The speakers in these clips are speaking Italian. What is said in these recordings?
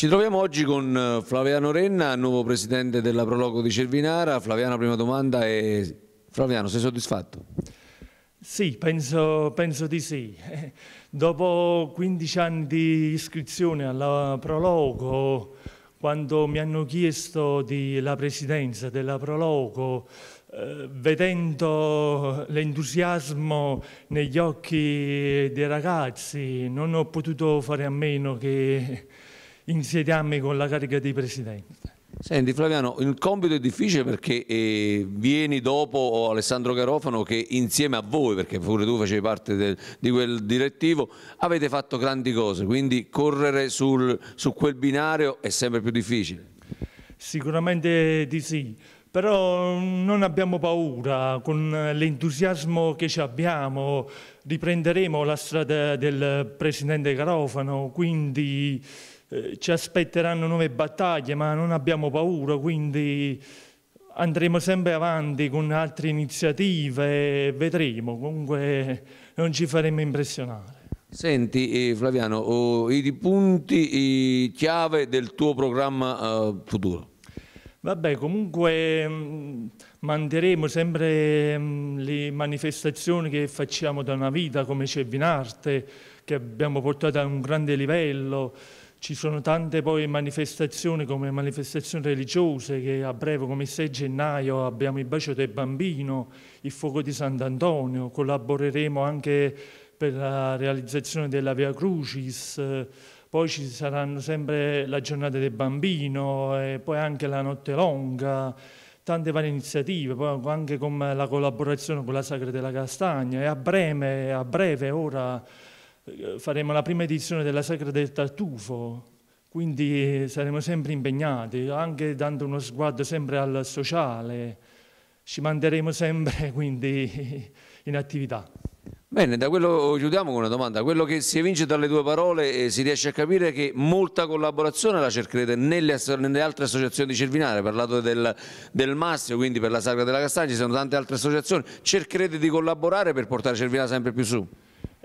Ci troviamo oggi con eh, Flaviano Renna, nuovo presidente della Prologo di Cervinara. Flaviano, prima domanda è... Flaviano, sei soddisfatto? Sì, penso, penso di sì. Dopo 15 anni di iscrizione alla Prologo, quando mi hanno chiesto la presidenza della Prologo, eh, vedendo l'entusiasmo negli occhi dei ragazzi, non ho potuto fare a meno che insediarmi con la carica di presidente. Senti Flaviano, il compito è difficile perché eh, vieni dopo oh, Alessandro Garofano che insieme a voi, perché pure tu facevi parte del, di quel direttivo, avete fatto grandi cose, quindi correre sul, su quel binario è sempre più difficile. Sicuramente di sì, però mm, non abbiamo paura, con l'entusiasmo che ci abbiamo riprenderemo la strada del Presidente Garofano, quindi eh, ci aspetteranno nuove battaglie, ma non abbiamo paura, quindi andremo sempre avanti con altre iniziative, vedremo, comunque non ci faremo impressionare. Senti eh, Flaviano, oh, i punti i chiave del tuo programma eh, futuro. Vabbè, comunque mh, mm, manterremo sempre mh, mm, le manifestazioni che facciamo da una vita, come c'è Vinarte, che abbiamo portato a un grande livello. Ci sono tante poi manifestazioni come manifestazioni religiose che a breve, come il 6 gennaio, abbiamo il bacio del bambino, il fuoco di Sant'Antonio, collaboreremo anche per la realizzazione della Via Crucis, poi ci saranno sempre la giornata del bambino e poi anche la notte longa, tante varie iniziative, poi anche con la collaborazione con la Sacra della Castagna e a breve, a breve ora eh, faremo la prima edizione della Sacra del Tartufo, quindi saremo sempre impegnati, anche dando uno sguardo sempre al sociale, ci manderemo sempre quindi in attività. Bene, da quello chiudiamo con una domanda. Quello che si evince dalle tue parole eh, si riesce a capire che molta collaborazione la cercherete nelle, nelle altre associazioni di Cervinare, hai parlato del, del Massimo, quindi per la Sagra della Castagna, ci sono tante altre associazioni, cercherete di collaborare per portare Cervinare sempre più su?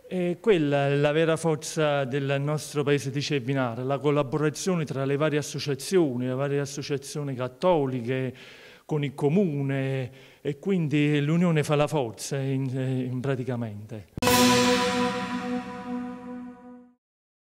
E eh, quella è la vera forza del nostro paese di Cervinare, la collaborazione tra le varie associazioni, le varie associazioni cattoliche, con il comune e quindi l'unione fa la forza in, in praticamente.